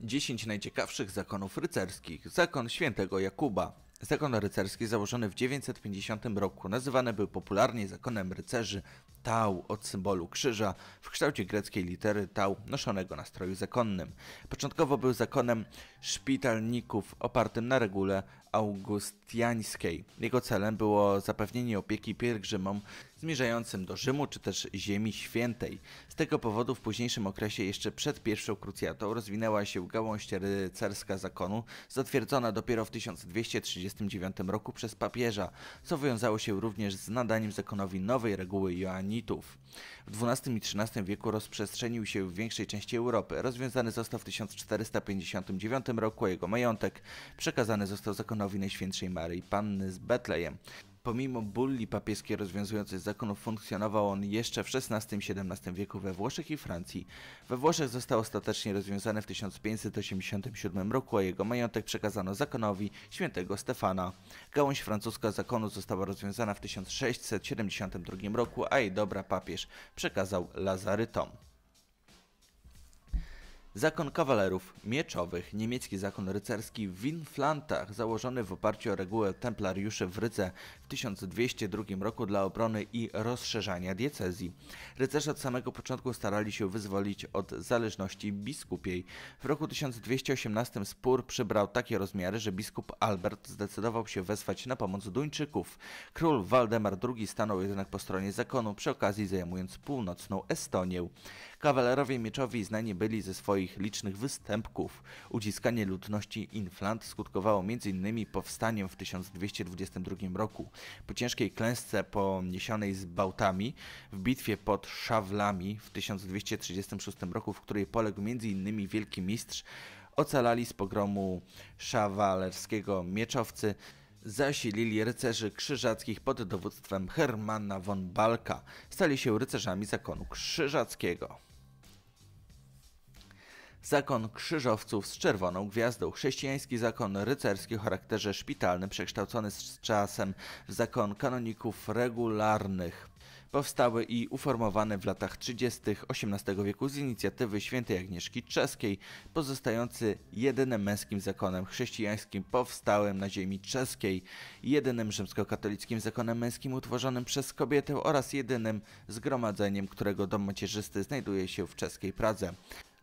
10 najciekawszych zakonów rycerskich. Zakon świętego Jakuba. Zakon rycerski założony w 950 roku nazywany był popularnie zakonem rycerzy tau od symbolu krzyża w kształcie greckiej litery tau noszonego na stroju zakonnym. Początkowo był zakonem szpitalników opartym na regule augustiańskiej. Jego celem było zapewnienie opieki pielgrzymom zmierzającym do Rzymu czy też Ziemi Świętej. Z tego powodu w późniejszym okresie jeszcze przed pierwszą krucjatą rozwinęła się gałąź rycerska zakonu, zatwierdzona dopiero w 1239 roku przez papieża, co wiązało się również z nadaniem zakonowi nowej reguły Joannitów. W XII i XIII wieku rozprzestrzenił się w większej części Europy. Rozwiązany został w 1459 roku, a jego majątek przekazany został zakonowi Najświętszej Maryi Panny z Betlejem. Pomimo bulli papieskiej rozwiązującej zakonów funkcjonował on jeszcze w XVI-XVII wieku we Włoszech i Francji. We Włoszech został ostatecznie rozwiązany w 1587 roku, a jego majątek przekazano zakonowi świętego Stefana. Gałąź francuska zakonu została rozwiązana w 1672 roku, a jej dobra papież przekazał Lazarytom. Zakon kawalerów mieczowych, niemiecki zakon rycerski w Winflantach, założony w oparciu o regułę templariuszy w Rydze w 1202 roku dla obrony i rozszerzania diecezji. Rycerze od samego początku starali się wyzwolić od zależności biskupiej. W roku 1218 spór przybrał takie rozmiary, że biskup Albert zdecydował się wezwać na pomoc Duńczyków. Król Waldemar II stanął jednak po stronie zakonu, przy okazji zajmując północną Estonię. Kawalerowie mieczowi znani byli ze swoich swoich licznych występków. Uciskanie ludności Inflant skutkowało m.in. powstaniem w 1222 roku. Po ciężkiej klęsce poniesionej z Bałtami w bitwie pod Szawlami w 1236 roku, w której poległ m.in. wielki mistrz, ocalali z pogromu szawalerskiego mieczowcy zasilili rycerzy krzyżackich pod dowództwem Hermana von Balka. Stali się rycerzami zakonu krzyżackiego zakon krzyżowców z czerwoną gwiazdą, chrześcijański zakon rycerski o charakterze szpitalnym, przekształcony z czasem w zakon kanoników regularnych. Powstały i uformowane w latach 30. XVIII wieku z inicjatywy świętej Agnieszki Czeskiej, pozostający jedynym męskim zakonem chrześcijańskim powstałym na ziemi czeskiej, jedynym rzymskokatolickim zakonem męskim utworzonym przez kobietę oraz jedynym zgromadzeniem, którego dom macierzysty znajduje się w czeskiej Pradze.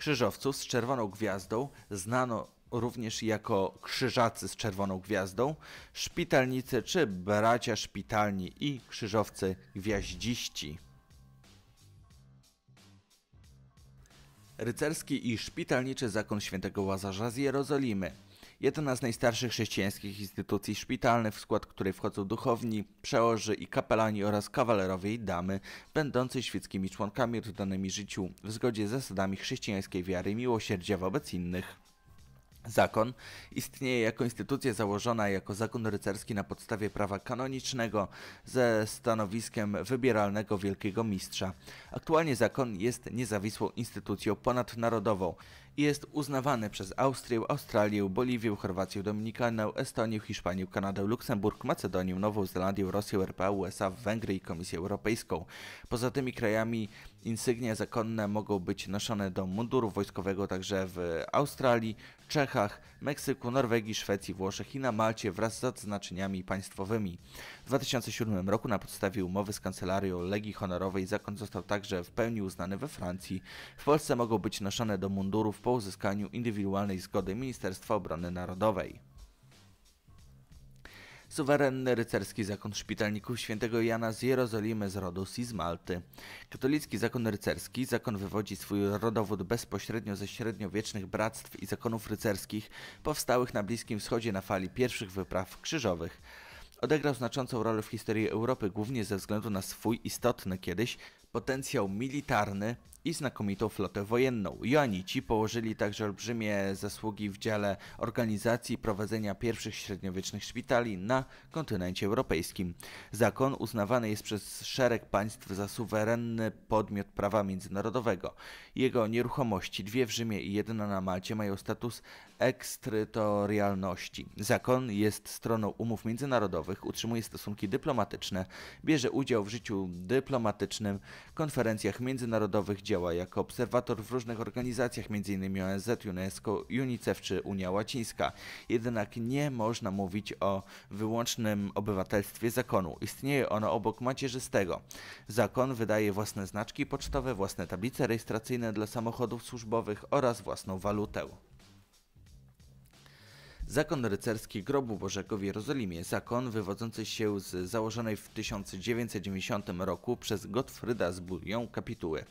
Krzyżowców z czerwoną gwiazdą znano również jako Krzyżacy z Czerwoną Gwiazdą, Szpitalnicy czy Bracia Szpitalni i Krzyżowcy Gwiaździści. Rycerski i Szpitalniczy Zakon Świętego Łazarza z Jerozolimy jedna z najstarszych chrześcijańskich instytucji szpitalnych, w skład której wchodzą duchowni, przełoży i kapelani oraz kawalerowie i damy, będący świeckimi członkami oddanymi życiu w zgodzie z zasadami chrześcijańskiej wiary i miłosierdzia wobec innych. Zakon istnieje jako instytucja założona jako zakon rycerski na podstawie prawa kanonicznego ze stanowiskiem wybieralnego wielkiego mistrza. Aktualnie zakon jest niezawisłą instytucją ponadnarodową i jest uznawany przez Austrię, Australię, Boliwię, Chorwację, Dominikanę, Estonię, Hiszpanię, Kanadę, Luksemburg, Macedonię, Nową Zelandię, Rosję, RPA, USA, Węgry i Komisję Europejską. Poza tymi krajami Insygnie zakonne mogą być noszone do munduru wojskowego także w Australii, Czechach, Meksyku, Norwegii, Szwecji, Włoszech i na Malcie wraz z odznaczeniami państwowymi. W 2007 roku na podstawie umowy z Kancelarią Legii Honorowej zakon został także w pełni uznany we Francji. W Polsce mogą być noszone do mundurów po uzyskaniu indywidualnej zgody Ministerstwa Obrony Narodowej suwerenny rycerski zakon szpitalników świętego Jana z Jerozolimy z rodu Sizmalty. Katolicki zakon rycerski, zakon wywodzi swój rodowód bezpośrednio ze średniowiecznych bractw i zakonów rycerskich powstałych na Bliskim Wschodzie na fali pierwszych wypraw krzyżowych odegrał znaczącą rolę w historii Europy, głównie ze względu na swój istotny kiedyś potencjał militarny i znakomitą flotę wojenną. Joanici położyli także olbrzymie zasługi w dziale organizacji i prowadzenia pierwszych średniowiecznych szpitali na kontynencie europejskim. Zakon uznawany jest przez szereg państw za suwerenny podmiot prawa międzynarodowego. Jego nieruchomości, dwie w Rzymie i jedna na Malcie, mają status ekstrytorialności. Zakon jest stroną umów międzynarodowych, utrzymuje stosunki dyplomatyczne, bierze udział w życiu dyplomatycznym, konferencjach międzynarodowych, działa jako obserwator w różnych organizacjach m.in. ONZ, UNESCO, UNICEF czy Unia Łacińska. Jednak nie można mówić o wyłącznym obywatelstwie zakonu. Istnieje ono obok macierzystego. Zakon wydaje własne znaczki pocztowe, własne tablice rejestracyjne dla samochodów służbowych oraz własną walutę. Zakon rycerski Grobu Bożego w Jerozolimie. Zakon wywodzący się z założonej w 1990 roku przez Gottfrieda z Bulią kapituły.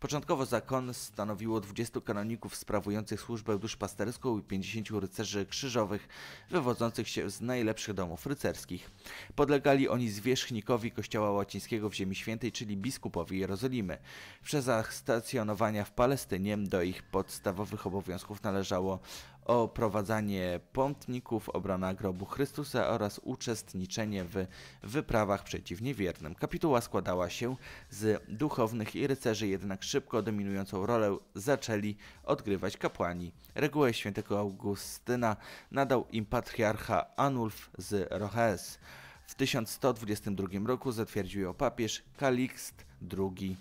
Początkowo zakon stanowiło 20 kanoników sprawujących służbę duszpasterską i 50 rycerzy krzyżowych wywodzących się z najlepszych domów rycerskich. Podlegali oni zwierzchnikowi kościoła łacińskiego w Ziemi Świętej, czyli biskupowi Jerozolimy. W czasach stacjonowania w Palestynie do ich podstawowych obowiązków należało o oprowadzanie pątników, obrona grobu Chrystusa oraz uczestniczenie w wyprawach przeciw niewiernym. Kapituła składała się z duchownych i rycerzy, jednak szybko dominującą rolę zaczęli odgrywać kapłani. Regułę świętego Augustyna nadał im patriarcha Anulf z Roches. W 1122 roku zatwierdził ją papież Kalixt II.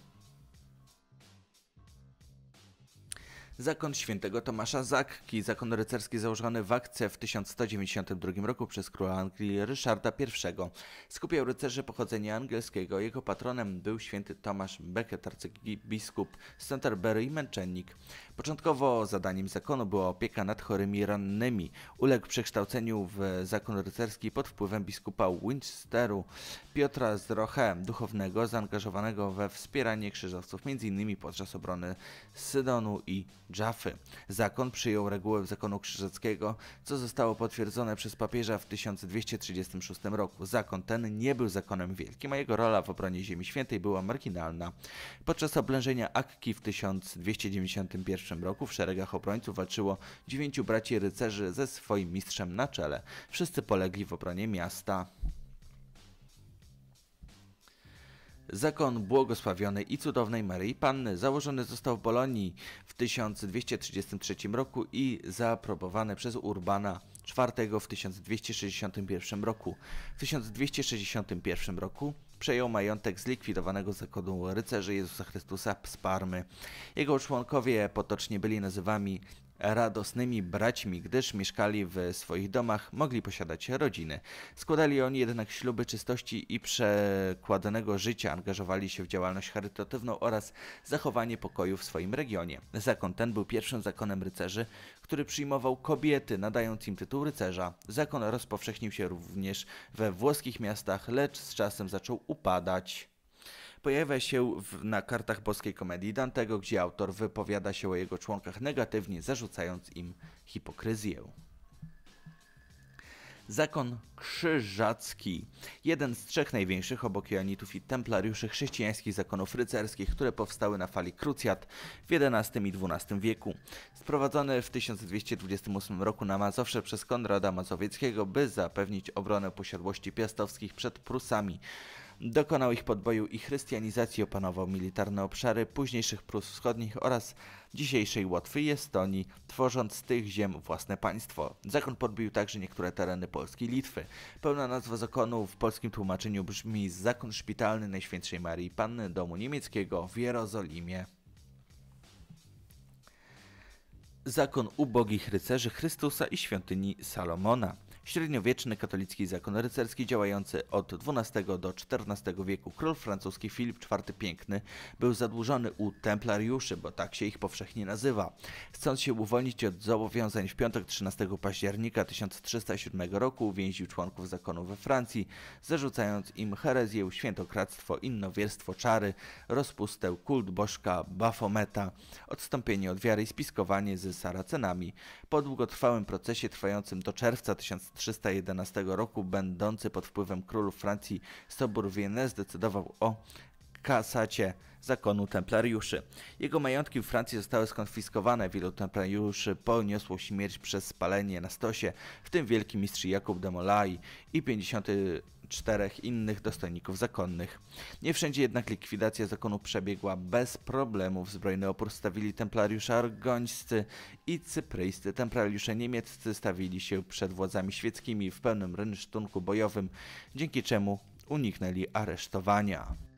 zakon świętego Tomasza Zakki, zakon rycerski założony w Akce w 1192 roku przez króla Anglii Ryszarda I. Skupiał rycerzy pochodzenia angielskiego. Jego patronem był święty Tomasz Becket, arcybiskup Canterbury i męczennik. Początkowo zadaniem zakonu była opieka nad chorymi rannymi. Uległ przekształceniu w zakon rycerski pod wpływem biskupa Winchesteru Piotra Zroche, duchownego zaangażowanego we wspieranie krzyżowców m.in. podczas obrony Sydonu i Jaffy. Zakon przyjął regułę zakonu krzyżackiego, co zostało potwierdzone przez papieża w 1236 roku. Zakon ten nie był zakonem wielkim, a jego rola w obronie Ziemi Świętej była marginalna. Podczas oblężenia Akki w 1291 roku w szeregach obrońców walczyło dziewięciu braci rycerzy ze swoim mistrzem na czele. Wszyscy polegli w obronie miasta. Zakon błogosławionej i cudownej Maryi Panny założony został w Bolonii w 1233 roku i zaaprobowany przez Urbana IV w 1261 roku. W 1261 roku przejął majątek zlikwidowanego zakonu rycerzy Jezusa Chrystusa z Parmy. Jego członkowie potocznie byli nazywani radosnymi braćmi, gdyż mieszkali w swoich domach, mogli posiadać rodziny. Składali oni jednak śluby czystości i przekładnego życia, angażowali się w działalność charytatywną oraz zachowanie pokoju w swoim regionie. Zakon ten był pierwszym zakonem rycerzy, który przyjmował kobiety, nadając im tytuł rycerza. Zakon rozpowszechnił się również we włoskich miastach, lecz z czasem zaczął upadać pojawia się w, na kartach boskiej komedii Dantego, gdzie autor wypowiada się o jego członkach negatywnie, zarzucając im hipokryzję. Zakon Krzyżacki. Jeden z trzech największych obok joanitów i templariuszy chrześcijańskich zakonów rycerskich, które powstały na fali krucjat w XI i XII wieku. Sprowadzony w 1228 roku na Mazowsze przez Konrada Mazowieckiego, by zapewnić obronę posiadłości piastowskich przed Prusami. Dokonał ich podboju i chrystianizacji opanował militarne obszary późniejszych Prus Wschodnich oraz dzisiejszej Łotwy i Estonii, tworząc z tych ziem własne państwo. Zakon podbił także niektóre tereny Polski i Litwy. Pełna nazwa zakonu w polskim tłumaczeniu brzmi Zakon Szpitalny Najświętszej Marii Panny Domu Niemieckiego w Jerozolimie. Zakon ubogich rycerzy Chrystusa i świątyni Salomona średniowieczny katolicki zakon rycerski działający od XII do XIV wieku. Król francuski Filip IV Piękny był zadłużony u templariuszy, bo tak się ich powszechnie nazywa. Chcąc się uwolnić od zobowiązań w piątek 13 października 1307 roku uwięził członków zakonu we Francji, zarzucając im herezję, świętokradztwo, innowierstwo, czary, rozpustę, kult bożka, bafometa, odstąpienie od wiary i spiskowanie ze saracenami. Po długotrwałym procesie trwającym do czerwca 1307 1311 roku będący pod wpływem królów Francji Sobór Wienne zdecydował o kasacie zakonu templariuszy. Jego majątki w Francji zostały skonfiskowane. Wielu templariuszy poniosło śmierć przez spalenie na stosie, w tym wielki mistrz Jakub de Molay i 50 czterech innych dostojników zakonnych. Nie wszędzie jednak likwidacja zakonu przebiegła bez problemów. Zbrojny opór stawili templariusze argońscy i cypryjscy. Templariusze niemieccy stawili się przed władzami świeckimi w pełnym rynsztunku bojowym, dzięki czemu uniknęli aresztowania.